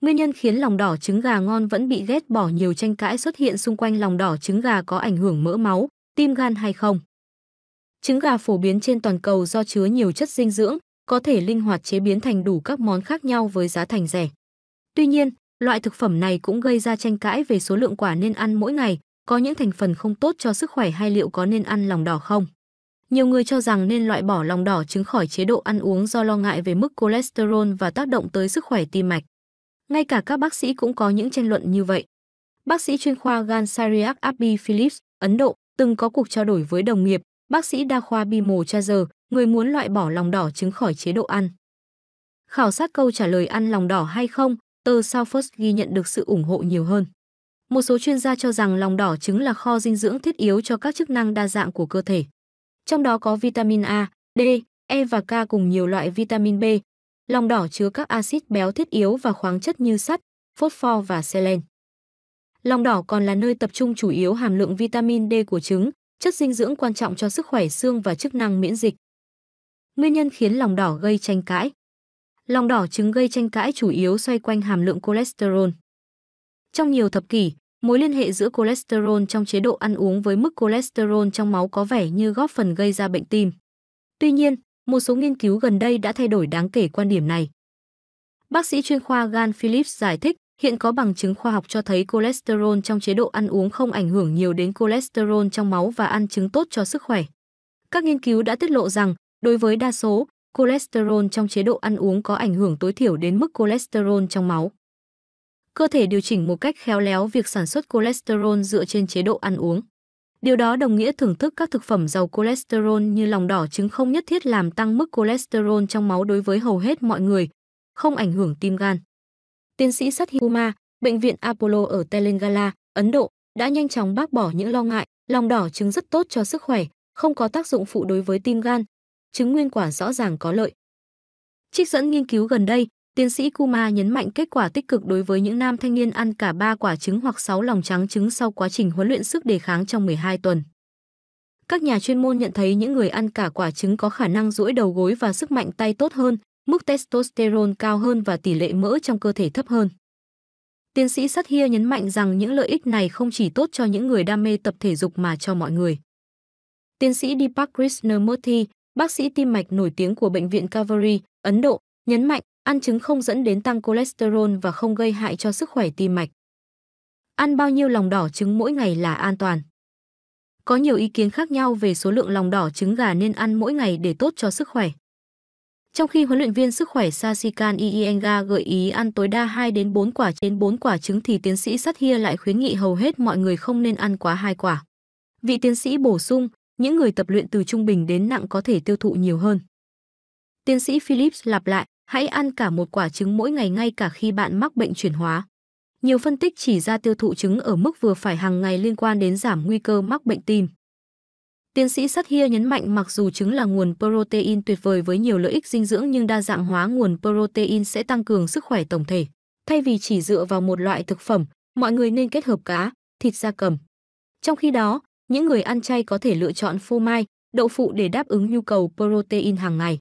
Nguyên nhân khiến lòng đỏ trứng gà ngon vẫn bị ghét bỏ nhiều tranh cãi xuất hiện xung quanh lòng đỏ trứng gà có ảnh hưởng mỡ máu, tim gan hay không. Trứng gà phổ biến trên toàn cầu do chứa nhiều chất dinh dưỡng, có thể linh hoạt chế biến thành đủ các món khác nhau với giá thành rẻ. Tuy nhiên, loại thực phẩm này cũng gây ra tranh cãi về số lượng quả nên ăn mỗi ngày, có những thành phần không tốt cho sức khỏe hay liệu có nên ăn lòng đỏ không. Nhiều người cho rằng nên loại bỏ lòng đỏ trứng khỏi chế độ ăn uống do lo ngại về mức cholesterol và tác động tới sức khỏe tim mạch. Ngay cả các bác sĩ cũng có những tranh luận như vậy. Bác sĩ chuyên khoa gan Sariak Abhi Phillips, Ấn Độ, từng có cuộc trao đổi với đồng nghiệp, bác sĩ đa khoa Bimal Chazer, người muốn loại bỏ lòng đỏ trứng khỏi chế độ ăn. Khảo sát câu trả lời ăn lòng đỏ hay không, tờ South First ghi nhận được sự ủng hộ nhiều hơn. Một số chuyên gia cho rằng lòng đỏ trứng là kho dinh dưỡng thiết yếu cho các chức năng đa dạng của cơ thể. Trong đó có vitamin A, D, E và K cùng nhiều loại vitamin B, lòng đỏ chứa các axit béo thiết yếu và khoáng chất như sắt, phốt pho và selen. Lòng đỏ còn là nơi tập trung chủ yếu hàm lượng vitamin D của trứng, chất dinh dưỡng quan trọng cho sức khỏe xương và chức năng miễn dịch. Nguyên nhân khiến lòng đỏ gây tranh cãi Lòng đỏ trứng gây tranh cãi chủ yếu xoay quanh hàm lượng cholesterol. Trong nhiều thập kỷ, mối liên hệ giữa cholesterol trong chế độ ăn uống với mức cholesterol trong máu có vẻ như góp phần gây ra bệnh tim. Tuy nhiên, một số nghiên cứu gần đây đã thay đổi đáng kể quan điểm này. Bác sĩ chuyên khoa Gan Phillips giải thích, hiện có bằng chứng khoa học cho thấy cholesterol trong chế độ ăn uống không ảnh hưởng nhiều đến cholesterol trong máu và ăn trứng tốt cho sức khỏe. Các nghiên cứu đã tiết lộ rằng, đối với đa số, cholesterol trong chế độ ăn uống có ảnh hưởng tối thiểu đến mức cholesterol trong máu. Cơ thể điều chỉnh một cách khéo léo việc sản xuất cholesterol dựa trên chế độ ăn uống. Điều đó đồng nghĩa thưởng thức các thực phẩm giàu cholesterol như lòng đỏ trứng không nhất thiết làm tăng mức cholesterol trong máu đối với hầu hết mọi người, không ảnh hưởng tim gan. Tiến sĩ Sathi Bệnh viện Apollo ở Telangana, Ấn Độ, đã nhanh chóng bác bỏ những lo ngại lòng đỏ trứng rất tốt cho sức khỏe, không có tác dụng phụ đối với tim gan. Trứng nguyên quả rõ ràng có lợi. Trích dẫn nghiên cứu gần đây, Tiến sĩ Kuma nhấn mạnh kết quả tích cực đối với những nam thanh niên ăn cả 3 quả trứng hoặc 6 lòng trắng trứng sau quá trình huấn luyện sức đề kháng trong 12 tuần. Các nhà chuyên môn nhận thấy những người ăn cả quả trứng có khả năng duỗi đầu gối và sức mạnh tay tốt hơn, mức testosterone cao hơn và tỷ lệ mỡ trong cơ thể thấp hơn. Tiến sĩ Sathia nhấn mạnh rằng những lợi ích này không chỉ tốt cho những người đam mê tập thể dục mà cho mọi người. Tiến sĩ Deepak Krishnamurthy, bác sĩ tim mạch nổi tiếng của Bệnh viện Calvary, Ấn Độ, nhấn mạnh Ăn trứng không dẫn đến tăng cholesterol và không gây hại cho sức khỏe tim mạch. Ăn bao nhiêu lòng đỏ trứng mỗi ngày là an toàn? Có nhiều ý kiến khác nhau về số lượng lòng đỏ trứng gà nên ăn mỗi ngày để tốt cho sức khỏe. Trong khi huấn luyện viên sức khỏe Sasikan Iyenga gợi ý ăn tối đa 2 đến 4 quả trên 4 quả trứng thì tiến sĩ Sathia lại khuyến nghị hầu hết mọi người không nên ăn quá hai quả. Vị tiến sĩ bổ sung, những người tập luyện từ trung bình đến nặng có thể tiêu thụ nhiều hơn. Tiến sĩ Phillips lặp lại, Hãy ăn cả một quả trứng mỗi ngày ngay cả khi bạn mắc bệnh chuyển hóa. Nhiều phân tích chỉ ra tiêu thụ trứng ở mức vừa phải hàng ngày liên quan đến giảm nguy cơ mắc bệnh tim. Tiến sĩ Sathia nhấn mạnh mặc dù trứng là nguồn protein tuyệt vời với nhiều lợi ích dinh dưỡng nhưng đa dạng hóa nguồn protein sẽ tăng cường sức khỏe tổng thể. Thay vì chỉ dựa vào một loại thực phẩm, mọi người nên kết hợp cá, thịt gia cầm. Trong khi đó, những người ăn chay có thể lựa chọn phô mai, đậu phụ để đáp ứng nhu cầu protein hàng ngày.